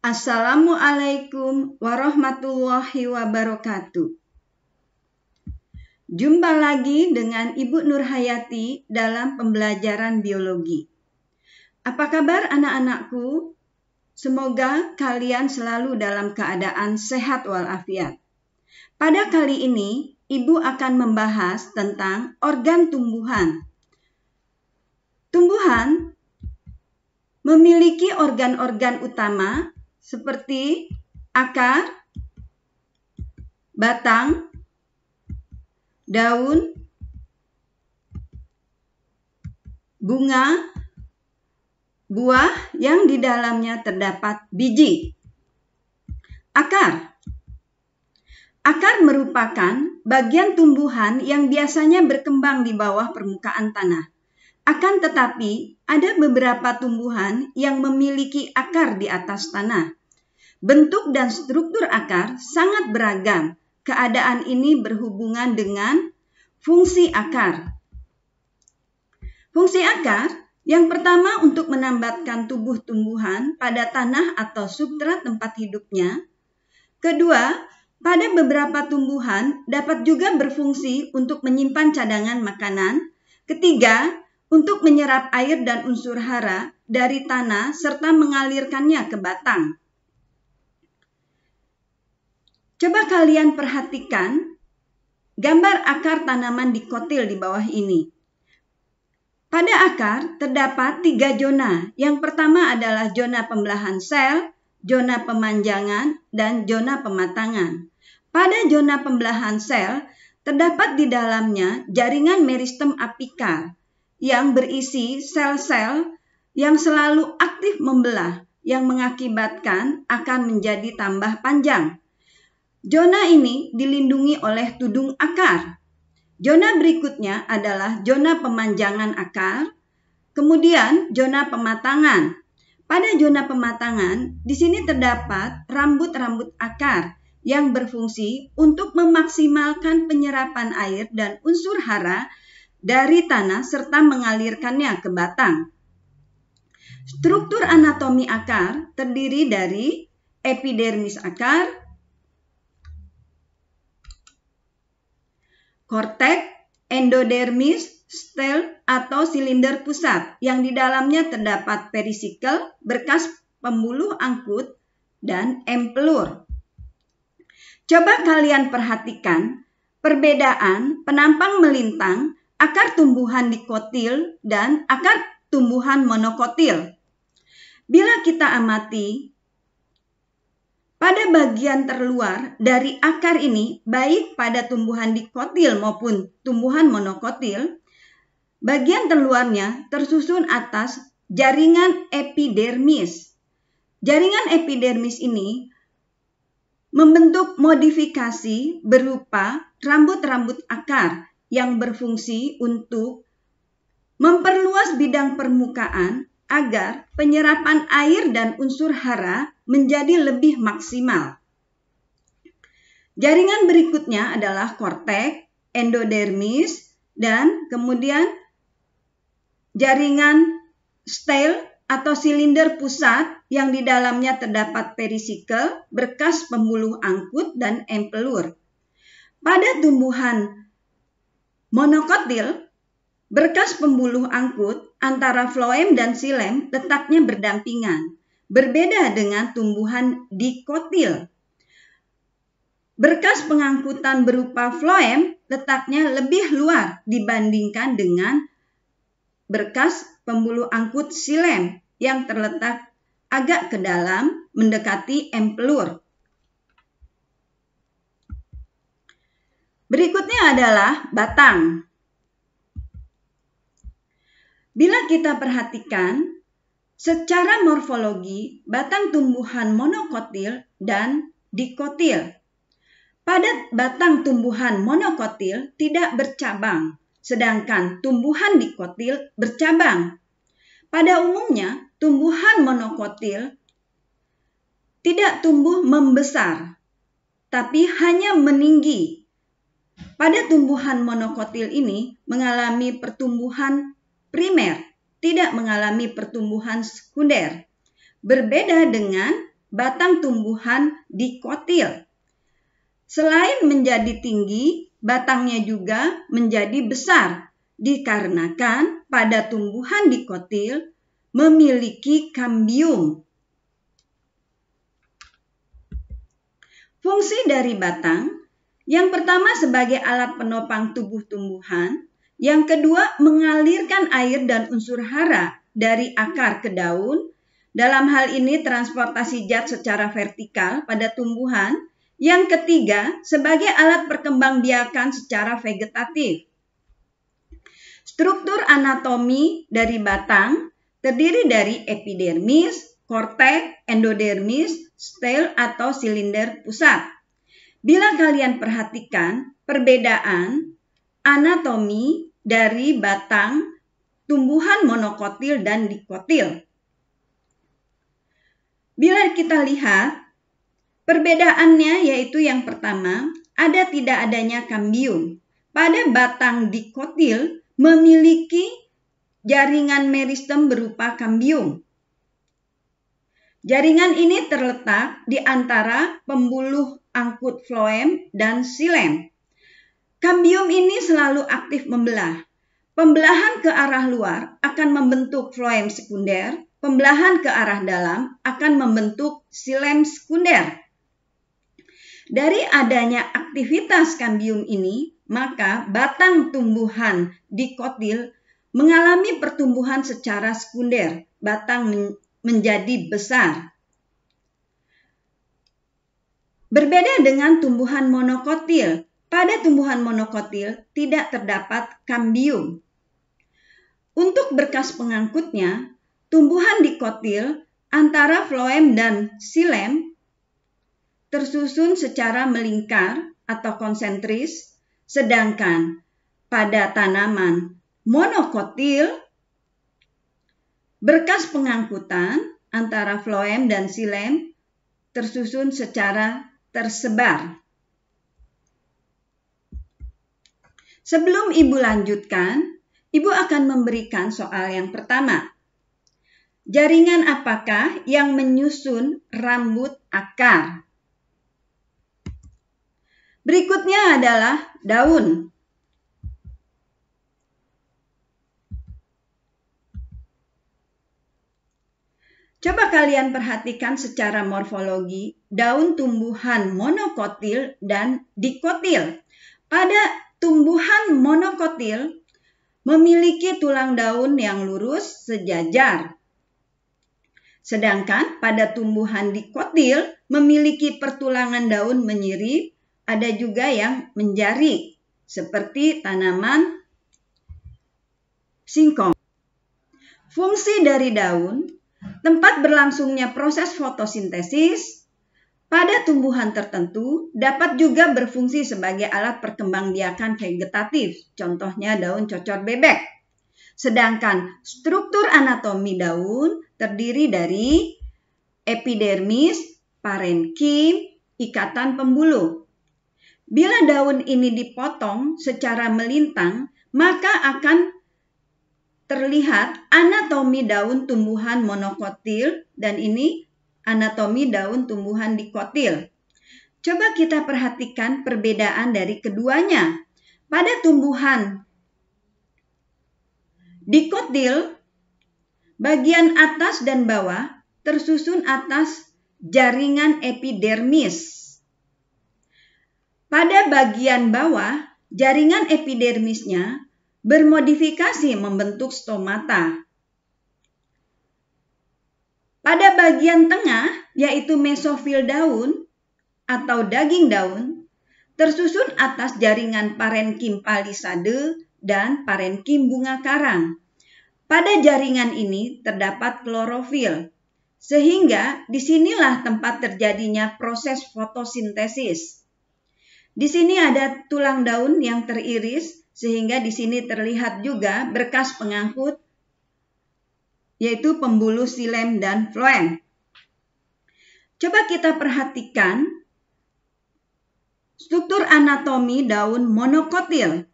Assalamualaikum warahmatullahi wabarakatuh. Jumpa lagi dengan Ibu Nurhayati dalam pembelajaran biologi. Apa kabar anak-anakku? Semoga kalian selalu dalam keadaan sehat walafiat. Pada kali ini, Ibu akan membahas tentang organ tumbuhan. Tumbuhan memiliki organ-organ utama seperti akar, batang, daun, bunga, buah yang di dalamnya terdapat biji. Akar Akar merupakan bagian tumbuhan yang biasanya berkembang di bawah permukaan tanah. Akan tetapi, ada beberapa tumbuhan yang memiliki akar di atas tanah. Bentuk dan struktur akar sangat beragam. Keadaan ini berhubungan dengan fungsi akar. Fungsi akar yang pertama untuk menambatkan tubuh tumbuhan pada tanah atau substrat tempat hidupnya. Kedua, pada beberapa tumbuhan dapat juga berfungsi untuk menyimpan cadangan makanan. Ketiga, untuk menyerap air dan unsur hara dari tanah serta mengalirkannya ke batang. Coba kalian perhatikan gambar akar tanaman dikotil di bawah ini. Pada akar terdapat tiga zona. Yang pertama adalah zona pembelahan sel, zona pemanjangan, dan zona pematangan. Pada zona pembelahan sel, terdapat di dalamnya jaringan meristem apikal yang berisi sel-sel yang selalu aktif membelah yang mengakibatkan akan menjadi tambah panjang. Zona ini dilindungi oleh tudung akar. Zona berikutnya adalah zona pemanjangan akar, kemudian zona pematangan. Pada zona pematangan, di sini terdapat rambut-rambut akar yang berfungsi untuk memaksimalkan penyerapan air dan unsur hara dari tanah serta mengalirkannya ke batang. Struktur anatomi akar terdiri dari epidermis akar, korteks, endodermis, stel atau silinder pusat yang di dalamnya terdapat perisikel, berkas pembuluh angkut, dan empelur. Coba kalian perhatikan perbedaan penampang melintang, akar tumbuhan dikotil, dan akar tumbuhan monokotil. Bila kita amati, pada bagian terluar dari akar ini, baik pada tumbuhan dikotil maupun tumbuhan monokotil, bagian terluarnya tersusun atas jaringan epidermis. Jaringan epidermis ini membentuk modifikasi berupa rambut-rambut akar yang berfungsi untuk memperluas bidang permukaan agar penyerapan air dan unsur hara menjadi lebih maksimal. Jaringan berikutnya adalah kortek, endodermis, dan kemudian jaringan stel atau silinder pusat yang di dalamnya terdapat perisikel, berkas pembuluh angkut, dan empelur. Pada tumbuhan monokotil, berkas pembuluh angkut antara floem dan silem letaknya berdampingan. Berbeda dengan tumbuhan dikotil. Berkas pengangkutan berupa floem letaknya lebih luar dibandingkan dengan berkas pembuluh angkut silem yang terletak agak ke dalam mendekati empelur. Berikutnya adalah batang. Bila kita perhatikan, Secara morfologi, batang tumbuhan monokotil dan dikotil. Pada batang tumbuhan monokotil tidak bercabang, sedangkan tumbuhan dikotil bercabang. Pada umumnya, tumbuhan monokotil tidak tumbuh membesar, tapi hanya meninggi. Pada tumbuhan monokotil ini mengalami pertumbuhan primer tidak mengalami pertumbuhan sekunder. Berbeda dengan batang tumbuhan dikotil. Selain menjadi tinggi, batangnya juga menjadi besar dikarenakan pada tumbuhan dikotil memiliki kambium. Fungsi dari batang yang pertama sebagai alat penopang tubuh tumbuhan, yang kedua, mengalirkan air dan unsur hara dari akar ke daun. Dalam hal ini transportasi zat secara vertikal pada tumbuhan. Yang ketiga, sebagai alat perkembangbiakan secara vegetatif. Struktur anatomi dari batang terdiri dari epidermis, kortek, endodermis, stel atau silinder pusat. Bila kalian perhatikan perbedaan anatomi dari batang tumbuhan monokotil dan dikotil. Bila kita lihat, perbedaannya yaitu yang pertama, ada tidak adanya kambium. Pada batang dikotil memiliki jaringan meristem berupa kambium. Jaringan ini terletak di antara pembuluh angkut floem dan silem. Kambium ini selalu aktif membelah. Pembelahan ke arah luar akan membentuk floem sekunder, pembelahan ke arah dalam akan membentuk silem sekunder. Dari adanya aktivitas kambium ini, maka batang tumbuhan dikotil mengalami pertumbuhan secara sekunder, batang menjadi besar. Berbeda dengan tumbuhan monokotil pada tumbuhan monokotil tidak terdapat kambium. Untuk berkas pengangkutnya, tumbuhan dikotil antara floem dan silem tersusun secara melingkar atau konsentris, sedangkan pada tanaman monokotil berkas pengangkutan antara floem dan silem tersusun secara tersebar. Sebelum Ibu lanjutkan, Ibu akan memberikan soal yang pertama. Jaringan apakah yang menyusun rambut akar? Berikutnya adalah daun. Coba kalian perhatikan secara morfologi daun tumbuhan monokotil dan dikotil. Pada Tumbuhan monokotil memiliki tulang daun yang lurus sejajar. Sedangkan pada tumbuhan dikotil memiliki pertulangan daun menyirip, ada juga yang menjari, seperti tanaman singkong. Fungsi dari daun, tempat berlangsungnya proses fotosintesis, pada tumbuhan tertentu dapat juga berfungsi sebagai alat perkembangbiakan vegetatif, contohnya daun cocor bebek. Sedangkan struktur anatomi daun terdiri dari epidermis, parenkim, ikatan pembuluh. Bila daun ini dipotong secara melintang, maka akan terlihat anatomi daun tumbuhan monokotil dan ini anatomi daun tumbuhan dikotil. Coba kita perhatikan perbedaan dari keduanya. Pada tumbuhan dikotil, bagian atas dan bawah tersusun atas jaringan epidermis. Pada bagian bawah, jaringan epidermisnya bermodifikasi membentuk stomata pada bagian tengah, yaitu mesofil daun atau daging daun, tersusun atas jaringan parenkim palisade dan parenkim bunga karang. Pada jaringan ini terdapat klorofil, sehingga disinilah tempat terjadinya proses fotosintesis. Di sini ada tulang daun yang teriris, sehingga di sini terlihat juga berkas pengangkut yaitu pembuluh silem dan floem. Coba kita perhatikan struktur anatomi daun monokotil.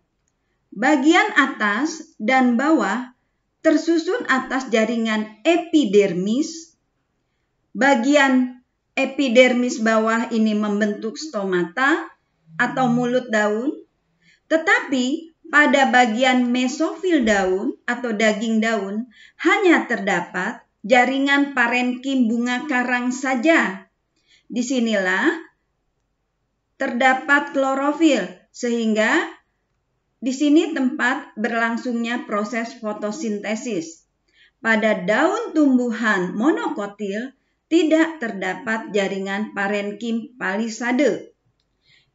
Bagian atas dan bawah tersusun atas jaringan epidermis. Bagian epidermis bawah ini membentuk stomata atau mulut daun, tetapi pada bagian mesofil daun atau daging daun hanya terdapat jaringan parenkim bunga karang saja. Disinilah terdapat klorofil sehingga di sini tempat berlangsungnya proses fotosintesis. Pada daun tumbuhan monokotil tidak terdapat jaringan parenkim palisade.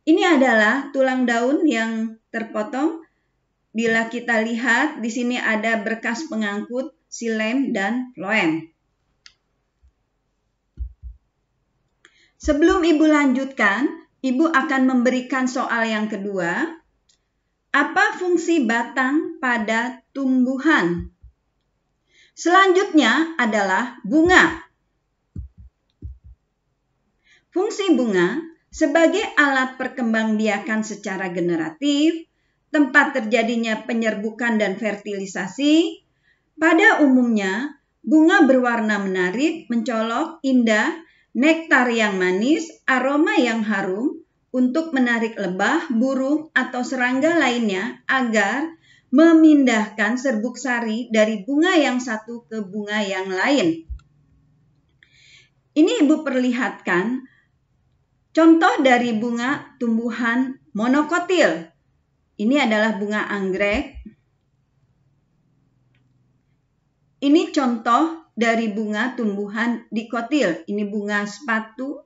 Ini adalah tulang daun yang terpotong Bila kita lihat, di sini ada berkas pengangkut silem dan floem. Sebelum Ibu lanjutkan, Ibu akan memberikan soal yang kedua. Apa fungsi batang pada tumbuhan? Selanjutnya adalah bunga. Fungsi bunga sebagai alat perkembangbiakan secara generatif tempat terjadinya penyerbukan dan fertilisasi, pada umumnya bunga berwarna menarik, mencolok, indah, nektar yang manis, aroma yang harum untuk menarik lebah, burung, atau serangga lainnya agar memindahkan serbuk sari dari bunga yang satu ke bunga yang lain. Ini Ibu perlihatkan contoh dari bunga tumbuhan monokotil ini adalah bunga anggrek. Ini contoh dari bunga tumbuhan dikotil. Ini bunga sepatu.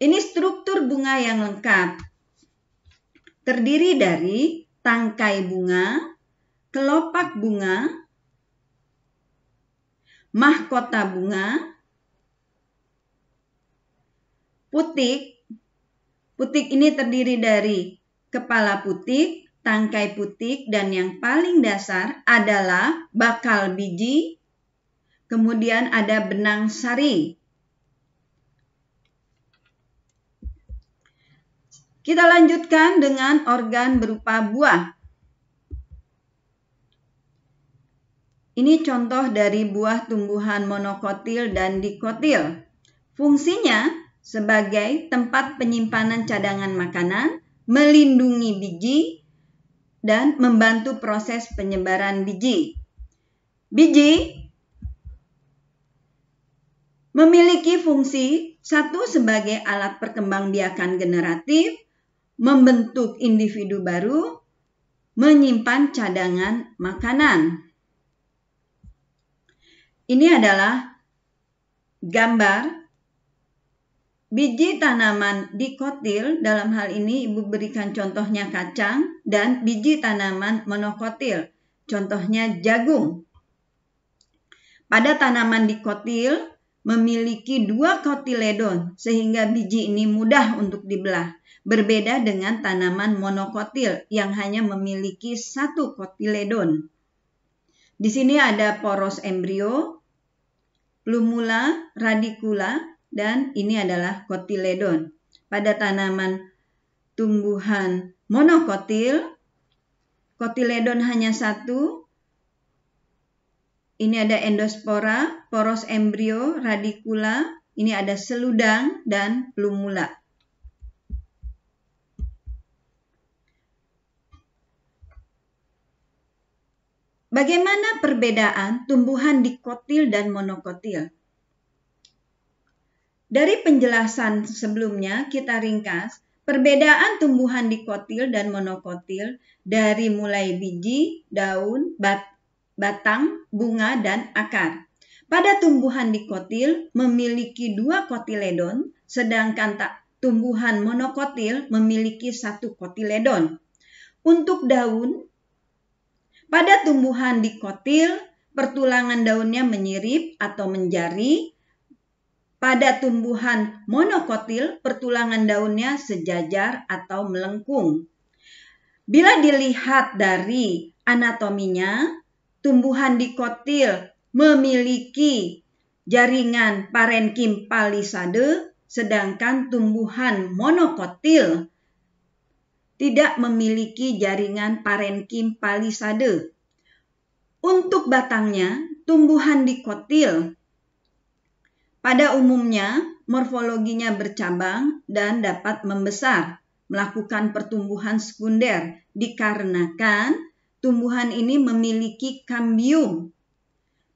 Ini struktur bunga yang lengkap. Terdiri dari tangkai bunga, kelopak bunga, mahkota bunga, putik, Putik ini terdiri dari kepala putik, tangkai putik, dan yang paling dasar adalah bakal biji, kemudian ada benang sari. Kita lanjutkan dengan organ berupa buah. Ini contoh dari buah tumbuhan monokotil dan dikotil. Fungsinya sebagai tempat penyimpanan cadangan makanan, melindungi biji, dan membantu proses penyebaran biji. Biji memiliki fungsi satu sebagai alat perkembangbiakan generatif, membentuk individu baru, menyimpan cadangan makanan. Ini adalah gambar Biji tanaman dikotil dalam hal ini Ibu berikan contohnya kacang dan biji tanaman monokotil, contohnya jagung. Pada tanaman dikotil memiliki dua kotiledon sehingga biji ini mudah untuk dibelah. Berbeda dengan tanaman monokotil yang hanya memiliki satu kotiledon. Di sini ada poros embrio, plumula, radikula, dan ini adalah kotiledon. Pada tanaman tumbuhan monokotil, kotiledon hanya satu. Ini ada endospora, poros embrio, radikula, ini ada seludang dan plumula. Bagaimana perbedaan tumbuhan dikotil dan monokotil? Dari penjelasan sebelumnya, kita ringkas perbedaan tumbuhan dikotil dan monokotil dari mulai biji, daun, bat, batang, bunga, dan akar. Pada tumbuhan dikotil memiliki dua kotiledon, sedangkan tak tumbuhan monokotil memiliki satu kotiledon. Untuk daun, pada tumbuhan dikotil, pertulangan daunnya menyirip atau menjari, pada tumbuhan monokotil, pertulangan daunnya sejajar atau melengkung. Bila dilihat dari anatominya, tumbuhan dikotil memiliki jaringan parenkim palisade, sedangkan tumbuhan monokotil tidak memiliki jaringan parenkim palisade. Untuk batangnya, tumbuhan dikotil pada umumnya, morfologinya bercabang dan dapat membesar, melakukan pertumbuhan sekunder dikarenakan tumbuhan ini memiliki kambium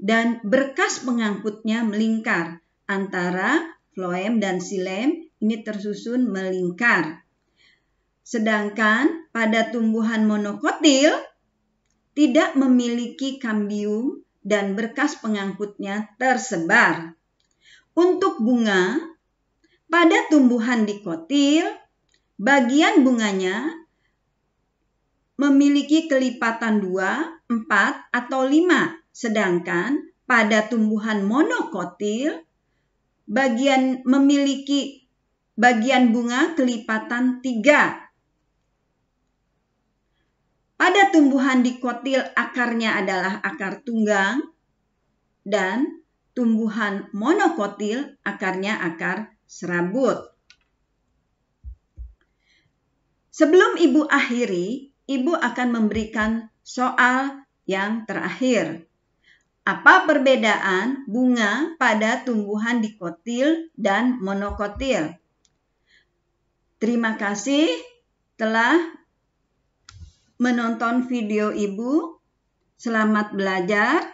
dan berkas pengangkutnya melingkar antara floem dan silem ini tersusun melingkar. Sedangkan pada tumbuhan monokotil tidak memiliki kambium dan berkas pengangkutnya tersebar. Untuk bunga, pada tumbuhan dikotil, bagian bunganya memiliki kelipatan 2, 4, atau 5. Sedangkan pada tumbuhan monokotil, bagian memiliki bagian bunga kelipatan 3. Pada tumbuhan dikotil akarnya adalah akar tunggang dan tumbuhan monokotil akarnya akar serabut. Sebelum ibu akhiri, ibu akan memberikan soal yang terakhir. Apa perbedaan bunga pada tumbuhan dikotil dan monokotil? Terima kasih telah menonton video Ibu. Selamat belajar.